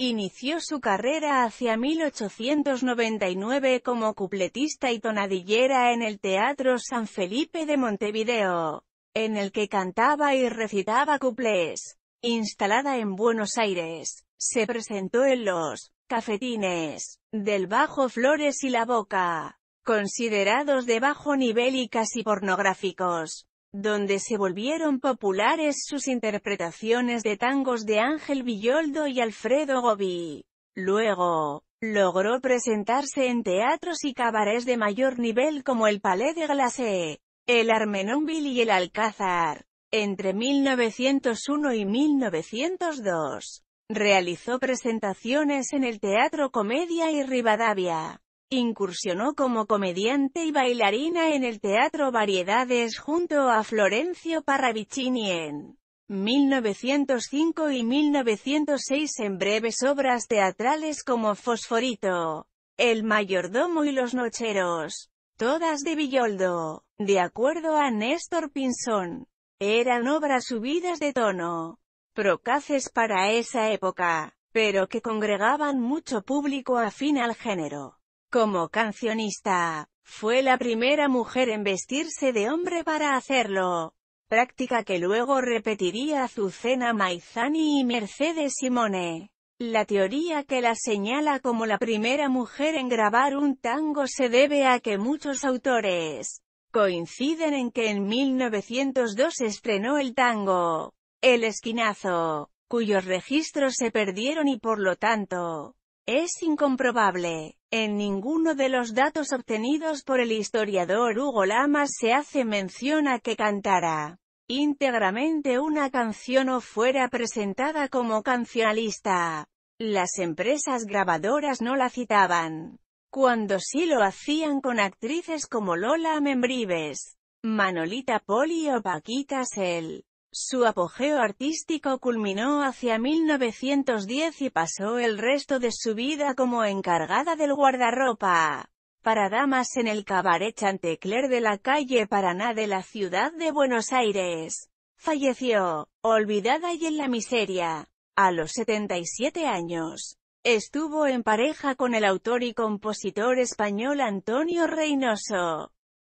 Inició su carrera hacia 1899 como cupletista y tonadillera en el Teatro San Felipe de Montevideo, en el que cantaba y recitaba cuplés. Instalada en Buenos Aires, se presentó en los cafetines del Bajo Flores y La Boca, considerados de bajo nivel y casi pornográficos donde se volvieron populares sus interpretaciones de tangos de Ángel Villoldo y Alfredo Gobi. Luego, logró presentarse en teatros y cabarets de mayor nivel como el Palais de Glacé, el Armenonville y el Alcázar. Entre 1901 y 1902, realizó presentaciones en el Teatro Comedia y Rivadavia. Incursionó como comediante y bailarina en el teatro Variedades junto a Florencio Parravicini en 1905 y 1906 en breves obras teatrales como Fosforito, El mayordomo y los nocheros, todas de Villoldo, de acuerdo a Néstor Pinzón. Eran obras subidas de tono, procaces para esa época, pero que congregaban mucho público afín al género. Como cancionista, fue la primera mujer en vestirse de hombre para hacerlo, práctica que luego repetiría Azucena Maizani y Mercedes Simone. La teoría que la señala como la primera mujer en grabar un tango se debe a que muchos autores coinciden en que en 1902 estrenó el tango, El Esquinazo, cuyos registros se perdieron y por lo tanto, es incomprobable. En ninguno de los datos obtenidos por el historiador Hugo Lamas se hace mención a que cantara íntegramente una canción o fuera presentada como cancionalista. Las empresas grabadoras no la citaban, cuando sí lo hacían con actrices como Lola Membrives, Manolita Poli o Paquita Sel. Su apogeo artístico culminó hacia 1910 y pasó el resto de su vida como encargada del guardarropa para damas en el cabaret Chantecler de la calle Paraná de la ciudad de Buenos Aires. Falleció, olvidada y en la miseria, a los 77 años. Estuvo en pareja con el autor y compositor español Antonio Reynoso.